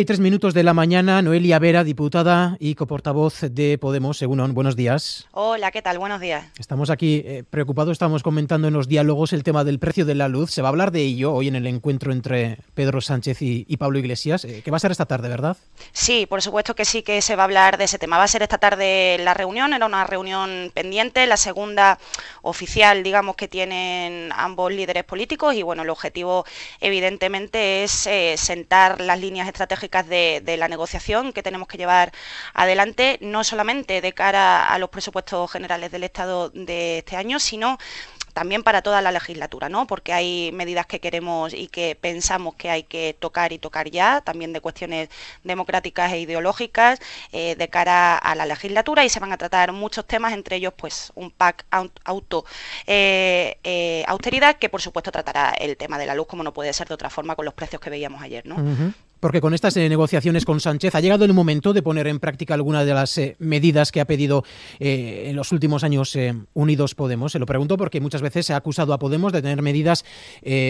Y tres minutos de la mañana, Noelia Vera, diputada y coportavoz de Podemos, Según buenos días. Hola, ¿qué tal? Buenos días. Estamos aquí eh, preocupados, estamos comentando en los diálogos el tema del precio de la luz. Se va a hablar de ello hoy en el encuentro entre Pedro Sánchez y, Pablo Iglesias, qué eh, que va a ser esta tarde, ¿verdad? Sí, por supuesto que sí que se va a hablar de ese tema. Va a ser esta tarde la reunión, era una reunión pendiente, la segunda oficial, digamos, que tienen ambos líderes políticos y bueno, el objetivo evidentemente es eh, sentar las líneas estratégicas de, la negociación que tenemos que llevar adelante, no solamente de cara a los presupuestos generales del Estado de este año, sino también para toda la legislatura, ¿no? Porque hay medidas que queremos y que pensamos que hay que tocar y tocar ya, también de cuestiones democráticas e ideológicas eh, de cara a la legislatura y se van a tratar muchos temas, entre ellos, pues, un pack auto eh, eh, austeridad que, por supuesto, tratará el tema de la luz como no puede ser de otra forma con los precios que veíamos ayer, ¿no? porque con estas eh, negociaciones con Sánchez ha llegado el momento de poner en práctica alguna de las eh, medidas que ha pedido eh, en los últimos años Unidos Podemos. Se lo pregunto porque muchas veces se ha acusado a Podemos de tener medidas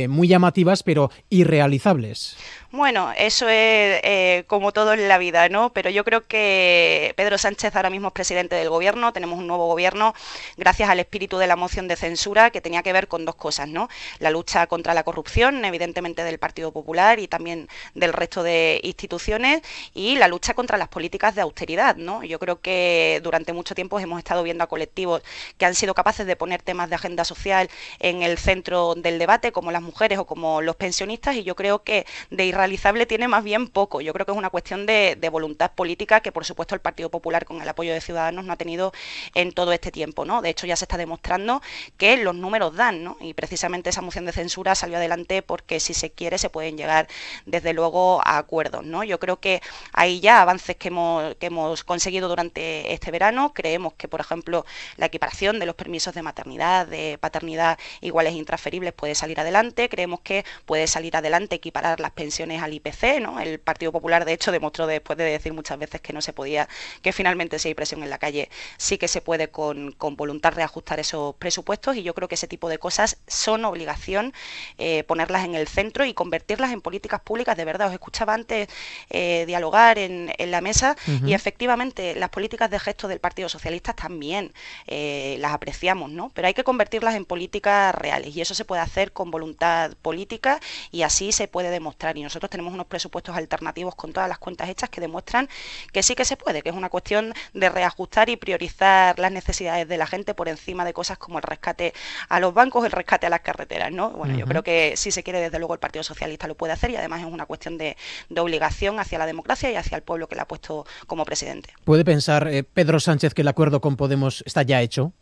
muy llamativas pero irrealizables. Bueno, eso es como todo en la vida, ¿no? Pero yo creo que Pedro Sánchez ahora mismo es presidente del gobierno, tenemos un nuevo gobierno gracias al espíritu de la moción de censura que tenía que ver con dos cosas, ¿no? La lucha contra la corrupción, evidentemente del Partido Popular y también del resto de instituciones y la lucha contra las políticas de austeridad. ¿no? Yo creo que durante mucho tiempo hemos estado viendo a colectivos que han sido capaces de poner temas de agenda social en el centro del debate, como las mujeres o como los pensionistas, y yo creo que de irrealizable tiene más bien poco. Yo creo que es una cuestión de, de voluntad política que, por supuesto, el Partido Popular, con el apoyo de Ciudadanos, no ha tenido en todo este tiempo. ¿no? De hecho, ya se está demostrando que los números dan, ¿no? y precisamente esa moción de censura salió adelante porque, si se quiere, se pueden llegar, desde luego, a acuerdos. ¿no? Yo creo que hay ya avances que hemos, que hemos conseguido durante este verano. Creemos que, por ejemplo, la equiparación de los permisos de maternidad, de paternidad iguales e intransferibles puede salir adelante. Creemos que puede salir adelante equiparar las pensiones al IPC. El Partido Popular, de hecho, demostró después de decir muchas veces que no se podía, que finalmente si hay presión en la calle, sí que se puede con, con voluntad reajustar esos presupuestos. Y yo creo que ese tipo de cosas son obligación eh, ponerlas en el centro y convertirlas en políticas públicas. De verdad, os antes eh, dialogar en, la mesa y efectivamente las políticas de gesto del Partido Socialista también eh, las apreciamos, ¿no? Pero hay que convertirlas en políticas reales y eso se puede hacer con voluntad política y así se puede demostrar. Y nosotros tenemos unos presupuestos alternativos con todas las cuentas hechas que demuestran que sí que se puede, que es una cuestión de reajustar y priorizar las necesidades de la gente por encima de cosas como el rescate a los bancos, el rescate a las carreteras, ¿no? Bueno, yo creo que si se quiere, desde luego el Partido Socialista lo puede hacer y además es una cuestión de, de obligación hacia la democracia y hacia el pueblo que le ha puesto como presidente. ¿Puede pensar eh, Pedro Sánchez que el acuerdo con Podemos está ya hecho?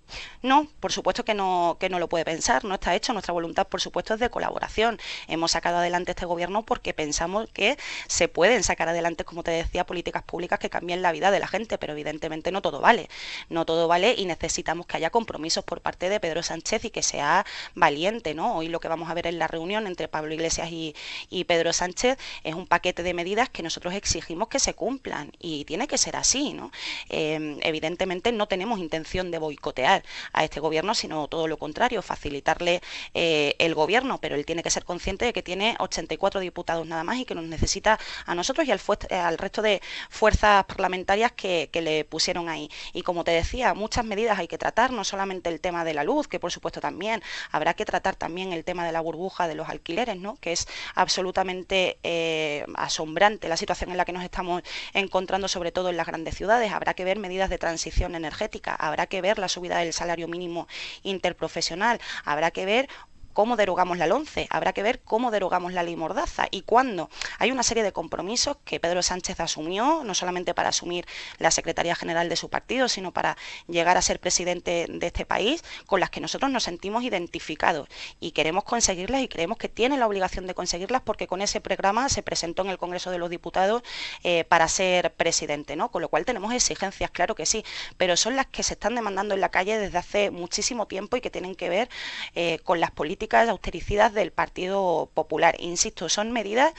No, por supuesto que no, que no lo puede pensar, no está hecho. Nuestra voluntad, por supuesto, es de colaboración. Hemos sacado adelante este gobierno porque pensamos que se pueden sacar adelante, como te decía, políticas públicas que cambien la vida de la gente, pero evidentemente no todo vale. No todo vale y necesitamos que haya compromisos por parte de Pedro Sánchez y que sea valiente. ¿no? Hoy lo que vamos a ver en la reunión entre Pablo Iglesias y, y Pedro Sánchez es un paquete de medidas que nosotros exigimos que se cumplan y tiene que ser así. ¿no? Em, evidentemente no tenemos intención de boicotear a este gobierno, sino todo lo contrario, facilitarle eh, el gobierno, pero él tiene que ser consciente de que tiene 84 diputados nada más y que nos necesita a nosotros y al, eh, al resto de fuerzas parlamentarias que, que le pusieron ahí. Y como te decía, muchas medidas hay que tratar, no solamente el tema de la luz, que por supuesto también habrá que tratar también el tema de la burbuja de los alquileres, ¿no? que es absolutamente eh, asombrante la situación en la que nos estamos encontrando, sobre todo en las grandes ciudades. Habrá que ver medidas de transición energética, habrá que ver la subida del salario mínimo interprofesional, habrá que ver cómo derogamos la LONCE, habrá que ver cómo derogamos la ley Mordaza y cuándo. Hay una serie de compromisos que Pedro Sánchez asumió, no solamente para asumir la Secretaría General de su partido, sino para llegar a ser presidente de este país, con las que nosotros nos sentimos identificados y queremos conseguirlas y creemos que tiene la obligación de conseguirlas porque con ese programa se presentó en el Congreso de los Diputados eh, para ser presidente, ¿no? Con lo cual tenemos exigencias, claro que sí, pero son las que se están demandando en la calle desde hace muchísimo tiempo y que tienen que ver eh, con las políticas políticas austericidas del Partido Popular. Insisto, son medidas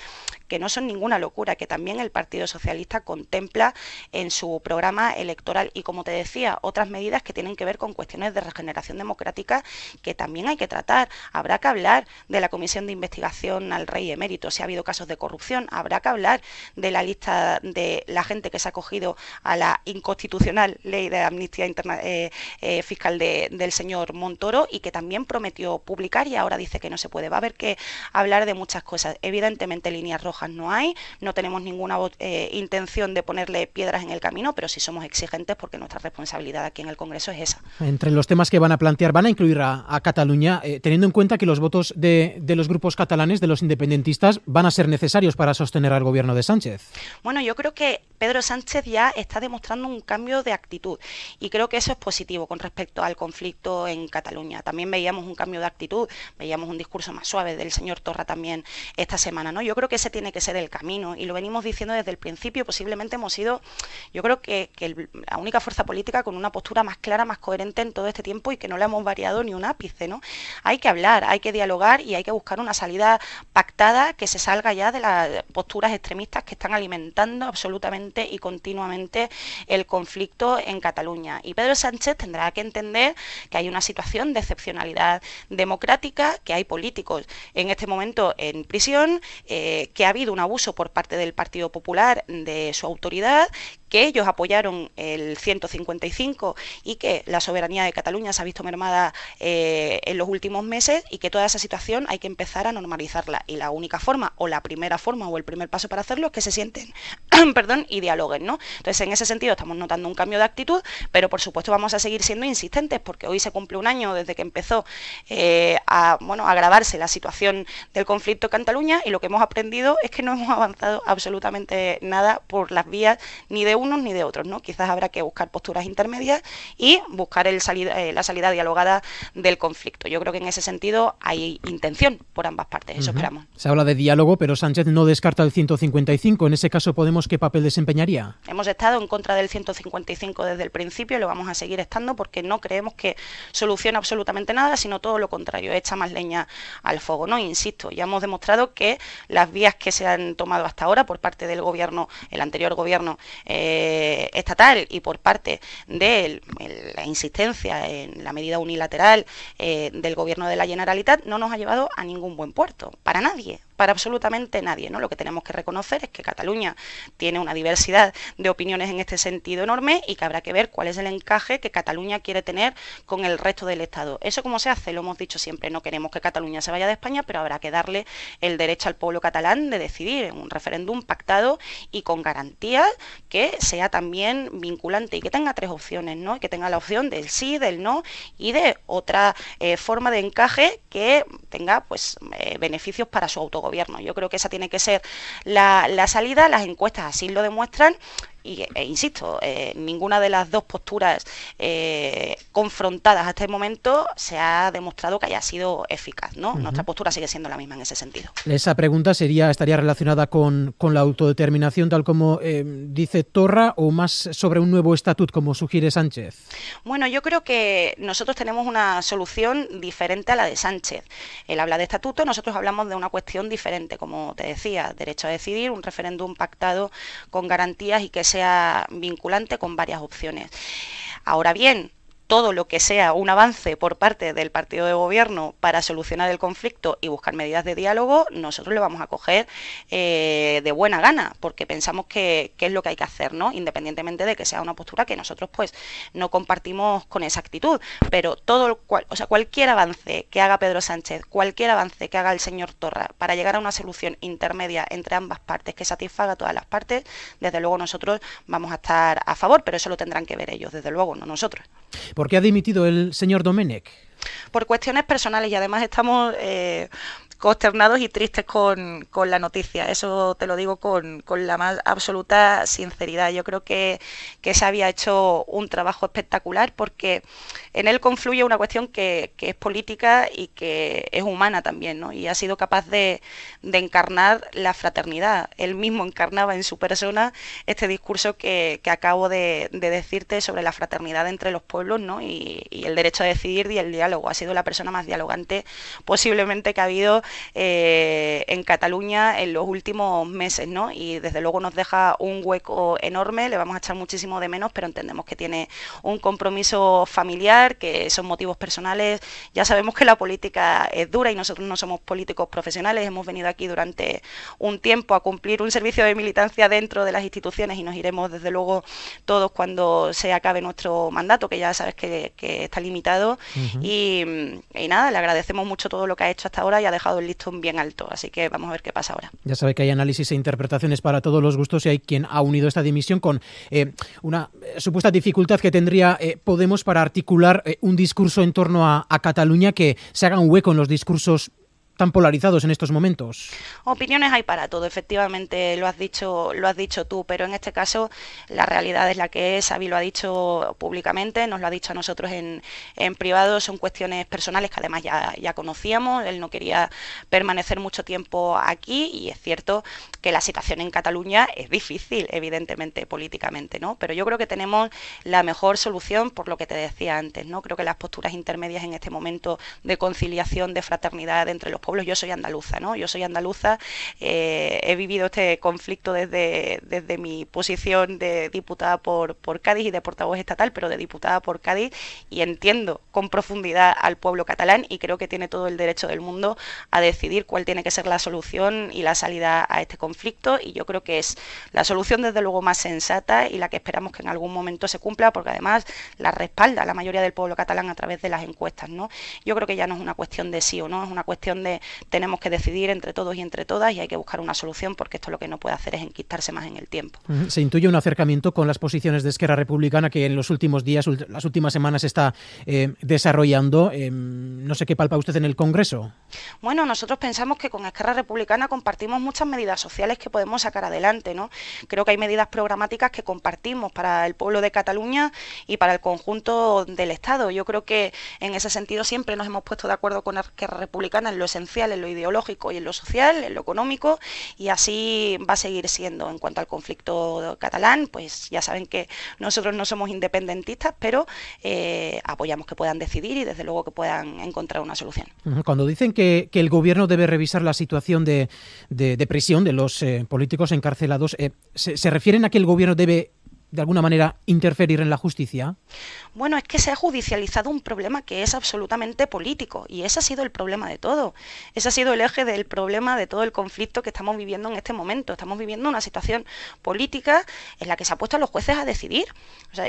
que no son ninguna locura, que también el Partido Socialista contempla en su programa electoral y, como te decía, otras medidas que tienen que ver con cuestiones de regeneración democrática que también hay que tratar. Habrá que hablar de la Comisión de Investigación al Rey Emérito, si ha habido casos de corrupción, habrá que hablar de la lista de la gente que se ha acogido a la inconstitucional ley de amnistía interna eh, eh, fiscal del señor Montoro y que también prometió publicar y ahora dice que no se puede. Va a haber que hablar de muchas cosas. Evidentemente, líneas rojas no hay, no tenemos ninguna eh, intención de ponerle piedras en el camino, pero sí somos exigentes porque nuestra responsabilidad aquí en el Congreso es esa. Entre los temas que van a plantear, van a incluir a, Cataluña, eh, teniendo en cuenta que los votos de, de los grupos catalanes, de los independentistas, van a ser necesarios para sostener al gobierno de Sánchez. Bueno, yo creo que Pedro Sánchez ya está demostrando un cambio de actitud y creo que eso es positivo con respecto al conflicto en Cataluña. También veíamos un cambio de actitud, veíamos un discurso más suave del señor Torra también esta semana, ¿no? Yo creo que ese tiene que ser el camino y lo venimos diciendo desde el principio, posiblemente hemos sido, yo creo que, la única fuerza política con una postura más clara, más coherente en todo este tiempo y que no le hemos variado ni un ápice, ¿no? Hay que hablar, hay que dialogar y hay que buscar una salida pactada que se salga ya de las posturas extremistas que están alimentando absolutamente y continuamente el conflicto en Cataluña. Y Pedro Sánchez tendrá que entender que hay una situación de excepcionalidad democrática, que hay políticos en este momento en prisión, eh, que ha habido un abuso por parte del Partido Popular de su autoridad, que ellos apoyaron el 155 y que la soberanía de Cataluña se ha visto mermada eh, en los últimos meses y que toda esa situación hay que empezar a normalizarla. Y la única forma, o la primera forma, o el primer paso para hacerlo es que se sienten perdón, y dialoguen. ¿no? Entonces, en ese sentido, estamos notando un cambio de actitud, pero por supuesto vamos a seguir siendo insistentes porque hoy se cumple un año desde que empezó eh, a bueno, agravarse la situación del conflicto en Cataluña y lo que hemos aprendido es que no hemos avanzado absolutamente nada por las vías ni de unos ni de otros, ¿no? Quizás habrá que buscar posturas intermedias y buscar el eh, la salida dialogada del conflicto. Yo creo que en ese sentido hay intención por ambas partes, eso esperamos. Se habla de diálogo, pero Sánchez no descarta el 155. En ese caso, ¿Podemos qué papel desempeñaría? Hemos estado en contra del 155 desde el principio y lo vamos a seguir estando porque no creemos que solucione absolutamente nada, sino todo lo contrario, echa más leña al fuego. No, insisto, ya hemos demostrado que las vías que se han tomado hasta ahora por parte del gobierno, el anterior gobierno, eh, eh, estatal y por parte de la insistencia en la medida unilateral eh, del gobierno de la Generalitat no nos ha llevado a ningún buen puerto, para nadie para absolutamente nadie. ¿no? Lo que tenemos que reconocer es que Cataluña tiene una diversidad de opiniones en este sentido enorme y que habrá que ver cuál es el encaje que Cataluña quiere tener con el resto del Estado. Eso como se hace, lo hemos dicho siempre, no queremos que Cataluña se vaya de España, pero habrá que darle el derecho al pueblo catalán de decidir en un referéndum pactado y con garantías que sea también vinculante y que tenga tres opciones, ¿no? que tenga la opción del sí, del no y de otra eh, forma de encaje que tenga pues eh, beneficios para su autogobierno gobierno. Yo creo que esa tiene que ser la, la salida, las encuestas así lo demuestran y, e insisto, eh, ninguna de las dos posturas eh, confrontadas hasta el este momento se ha demostrado que haya sido eficaz, ¿no? Nuestra postura sigue siendo la misma en ese sentido. Esa pregunta sería, estaría relacionada con, la autodeterminación, tal como eh, dice Torra, o más sobre un nuevo estatuto como sugiere Sánchez. Bueno, yo creo que nosotros tenemos una solución diferente a la de Sánchez. Él habla de estatuto, nosotros hablamos de una cuestión diferente, como te decía, derecho a decidir, un referéndum pactado con garantías y que vinculante con varias opciones. Ahora bien, todo lo que sea un avance por parte del partido de gobierno para solucionar el conflicto y buscar medidas de diálogo, nosotros le vamos a coger eh, de buena gana, porque pensamos que, es lo que hay que hacer, ¿no? Independientemente de que sea una postura que nosotros pues no compartimos con exactitud. Pero todo cual, o sea, cualquier avance que haga Pedro Sánchez, cualquier avance que haga el señor Torra para llegar a una solución intermedia entre ambas partes que satisfaga a todas las partes, desde luego nosotros vamos a estar a favor, pero eso lo tendrán que ver ellos, desde luego, no nosotros. ¿Por qué ha dimitido el señor Domenech? Por cuestiones personales y además estamos eh, consternados y tristes con, con la noticia. Eso te lo digo con, con, la más absoluta sinceridad. Yo creo que, que se había hecho un trabajo espectacular porque en él confluye una cuestión que, que es política y que es humana también, ¿no? Y ha sido capaz de, de encarnar la fraternidad. Él mismo encarnaba en su persona este discurso que, acabo de, decirte sobre la fraternidad entre los pueblos, ¿no? y el derecho a decidir y el diálogo. Ha sido la persona más dialogante posiblemente que ha habido eh, en Cataluña en los últimos meses, ¿no? Y desde luego nos deja un hueco enorme, le vamos a echar muchísimo de menos, pero entendemos que tiene un compromiso familiar, que son motivos personales. Ya sabemos que la política es dura y nosotros no somos políticos profesionales, hemos venido aquí durante un tiempo a cumplir un servicio de militancia dentro de las instituciones y nos iremos desde luego todos cuando se acabe nuestro mandato, que ya sabes que, está limitado. y nada, le agradecemos mucho todo lo que ha hecho hasta ahora y ha dejado el listón bien alto, así que vamos a ver qué pasa ahora. Ya sabe que hay análisis e interpretaciones para todos los gustos y hay quien ha unido esta dimisión con eh, una eh, supuesta dificultad que tendría eh, Podemos para articular un discurso en torno a, a Cataluña que se haga un hueco en los discursos tan polarizados en estos momentos? Opiniones hay para todo, efectivamente lo has dicho, lo has dicho tú, pero en este caso la realidad es la que es, Xavi lo ha dicho públicamente, nos lo ha dicho a nosotros en, en privado, son cuestiones personales que además ya, ya conocíamos, él no quería permanecer mucho tiempo aquí y es cierto que la situación en Cataluña es difícil, evidentemente, políticamente, ¿no? Pero yo creo que tenemos la mejor solución por lo que te decía antes, ¿no? Creo que las posturas intermedias en este momento de conciliación, de fraternidad entre los yo soy andaluza, ¿no? Yo soy andaluza, eh, he vivido este conflicto desde, desde mi posición de diputada por, por Cádiz y de portavoz estatal, pero de diputada por Cádiz y entiendo con profundidad al pueblo catalán y creo que tiene todo el derecho del mundo a decidir cuál tiene que ser la solución y la salida a este conflicto y yo creo que es la solución desde luego más sensata y la que esperamos que en algún momento se cumpla porque además la respalda la mayoría del pueblo catalán a través de las encuestas, ¿no? Yo creo que ya no es una cuestión de sí o no, es una cuestión de tenemos que decidir entre todos y entre todas y hay que buscar una solución porque esto lo que no puede hacer es enquistarse más en el tiempo. Se intuye un acercamiento con las posiciones de Esquerra Republicana que en los últimos días, las últimas semanas está eh, desarrollando. Eh, no sé qué palpa usted en el Congreso. Bueno, nosotros pensamos que con Esquerra Republicana compartimos muchas medidas sociales que podemos sacar adelante. ¿no? Creo que hay medidas programáticas que compartimos para el pueblo de Cataluña y para el conjunto del Estado. Yo creo que en ese sentido siempre nos hemos puesto de acuerdo con Esquerra Republicana en lo en lo ideológico y en lo social, en lo económico, y así va a seguir siendo. En cuanto al conflicto catalán, pues ya saben que nosotros no somos independentistas, pero eh, apoyamos que puedan decidir y desde luego que puedan encontrar una solución. Cuando dicen que, el gobierno debe revisar la situación de, prisión de los eh, políticos encarcelados, eh, ¿se refieren a que el gobierno debe de alguna manera interferir en la justicia? Bueno, es que se ha judicializado un problema que es absolutamente político y ese ha sido el problema de todo. Ese ha sido el eje del problema de todo el conflicto que estamos viviendo en este momento. Estamos viviendo una situación política en la que se ha puesto a los jueces a decidir.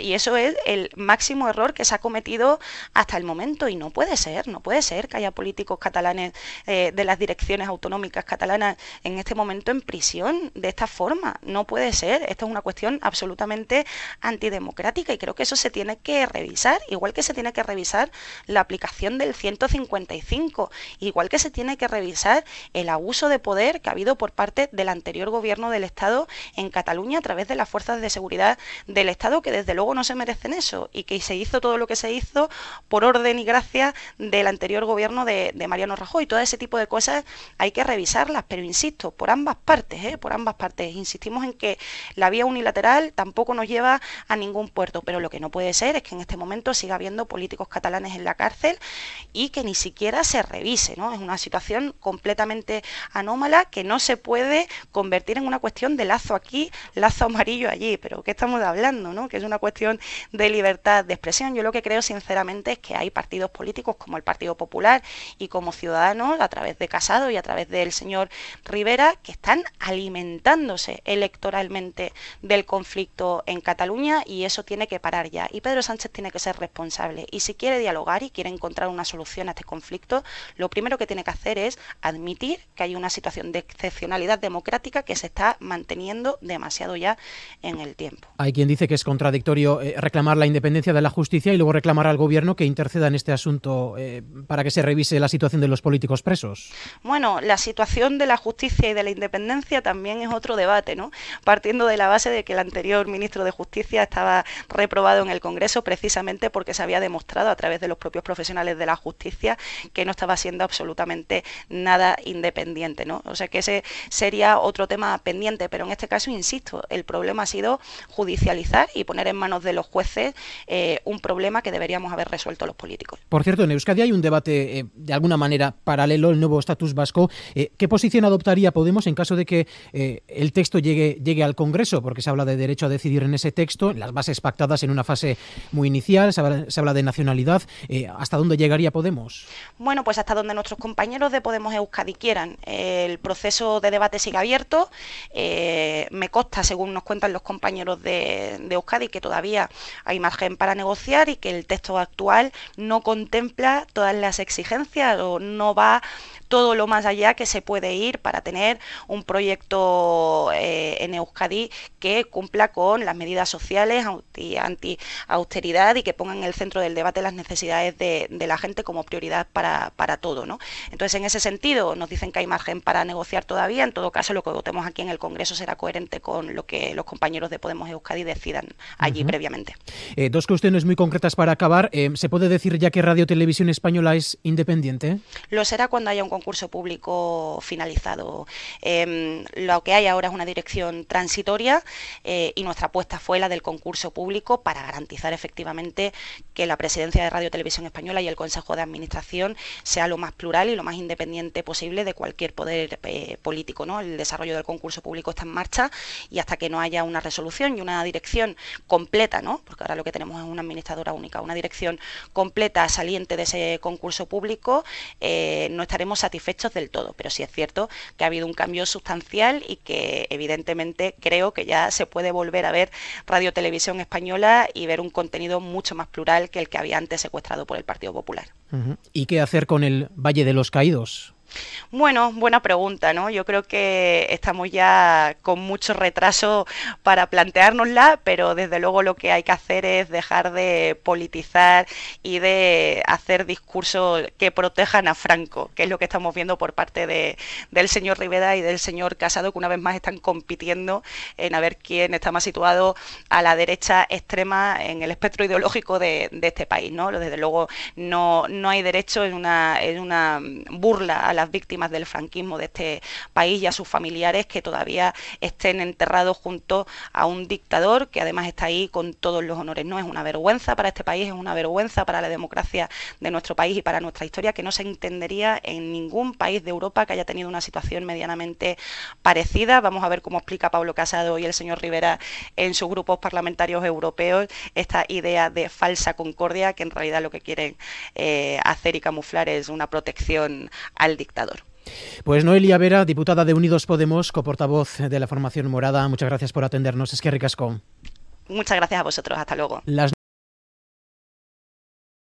y eso es el máximo error que se ha cometido hasta el momento y no puede ser, no puede ser que haya políticos catalanes eh, de las direcciones autonómicas catalanas en este momento en prisión de esta forma. No puede ser. Esta es una cuestión absolutamente antidemocrática y creo que eso se tiene que revisar, igual que se tiene que revisar la aplicación del 155, igual que se tiene que revisar el abuso de poder que ha habido por parte del anterior gobierno del Estado en Cataluña a través de las fuerzas de seguridad del Estado, que desde luego no se merecen eso y que se hizo todo lo que se hizo por orden y gracia del anterior gobierno de, Mariano Rajoy. Todo ese tipo de cosas hay que revisarlas, pero insisto, por ambas partes, ¿eh? por ambas partes. Insistimos en que la vía unilateral tampoco nos nos lleva a ningún puerto, pero lo que no puede ser es que en este momento siga habiendo políticos catalanes en la cárcel y que ni siquiera se revise, ¿no? Es una situación completamente anómala que no se puede convertir en una cuestión de lazo aquí, lazo amarillo allí, pero ¿qué estamos hablando, no? Que es una cuestión de libertad de expresión. Yo lo que creo sinceramente es que hay partidos políticos como el Partido Popular y como Ciudadanos a través de Casado y a través del señor Rivera que están alimentándose electoralmente del conflicto en Cataluña y eso tiene que parar ya. Y Pedro Sánchez tiene que ser responsable. Y si quiere dialogar y quiere encontrar una solución a este conflicto, lo primero que tiene que hacer es admitir que hay una situación de excepcionalidad democrática que se está manteniendo demasiado ya en el tiempo. Hay quien dice que es contradictorio eh, reclamar la independencia de la justicia y luego reclamar al gobierno que interceda en este asunto eh, para que se revise la situación de los políticos presos. Bueno, la situación de la justicia y de la independencia también es otro debate, ¿no? Partiendo de la base de que el anterior ministro de Justicia estaba reprobado en el Congreso precisamente porque se había demostrado a través de los propios profesionales de la justicia que no estaba siendo absolutamente nada independiente. ¿no? O sea que ese sería otro tema pendiente, pero en este caso, insisto, el problema ha sido judicializar y poner en manos de los jueces eh, un problema que deberíamos haber resuelto los políticos. Por cierto, en Euskadi hay un debate eh, de alguna manera paralelo el nuevo estatus vasco. Eh, ¿Qué posición adoptaría Podemos en caso de que el texto llegue, llegue al Congreso? Porque se habla de derecho a decidir en ese texto, en las bases pactadas en una fase muy inicial, se habla, de nacionalidad. Eh, ¿Hasta dónde llegaría Podemos? Bueno, pues hasta donde nuestros compañeros de Podemos Euskadi quieran. el proceso de debate sigue abierto. Eh, me consta, según nos cuentan los compañeros de, de Euskadi, que todavía hay margen para negociar y que el texto actual no contempla todas las exigencias o no va todo lo más allá que se puede ir para tener un proyecto eh, en Euskadi que cumpla con las medidas sociales y anti-austeridad y que ponga en el centro del debate las necesidades de, la gente como prioridad para, todo. Entonces, en ese sentido, nos dicen que hay margen para negociar todavía. En todo caso, lo que votemos aquí en el Congreso será coherente con lo que los compañeros de Podemos Euskadi decidan allí previamente. Eh, dos cuestiones muy concretas para acabar. Eh, ¿Se puede decir ya que Radio Televisión Española es independiente? Lo será cuando haya un concurso público finalizado. Em, lo que hay ahora es una dirección transitoria eh, y nuestra apuesta fue la del concurso público para garantizar efectivamente que la presidencia de Radio Televisión Española y el Consejo de Administración sea lo más plural y lo más independiente posible de cualquier poder eh, político. ¿no? El desarrollo del concurso público está en marcha y hasta que no haya una resolución y una dirección completa, ¿no? porque ahora lo que tenemos es una administradora única, una dirección completa saliente de ese concurso público, eh, no estaremos satisfechos del todo, pero sí es cierto que ha habido un cambio sustancial y que evidentemente creo que ya se puede volver a ver Radio Televisión Española y ver un contenido mucho más plural que el que había antes secuestrado por el Partido Popular. ¿Y qué hacer con el Valle de los Caídos? Bueno, buena pregunta, ¿no? Yo creo que estamos ya con mucho retraso para planteárnosla, pero desde luego lo que hay que hacer es dejar de politizar y de hacer discursos que protejan a Franco, que es lo que estamos viendo por parte del señor Rivera y del señor Casado, que una vez más están compitiendo en a ver quién está más situado a la derecha extrema en el espectro ideológico de, este país, ¿no? Desde luego no, no hay derecho en una, en una burla a la las víctimas del franquismo de este país y a sus familiares que todavía estén enterrados junto a un dictador que además está ahí con todos los honores. No es una vergüenza para este país, es una vergüenza para la democracia de nuestro país y para nuestra historia que no se entendería en ningún país de Europa que haya tenido una situación medianamente parecida. Vamos a ver cómo explica Pablo Casado y el señor Rivera en sus grupos parlamentarios europeos esta idea de falsa concordia que en realidad lo que quieren eh, hacer y camuflar es una protección al dictador. Pues Noelia Vera, diputada de Unidos Podemos, coportavoz de la formación morada, muchas gracias por atendernos. Es que ricasco. Muchas gracias a vosotros. Hasta luego.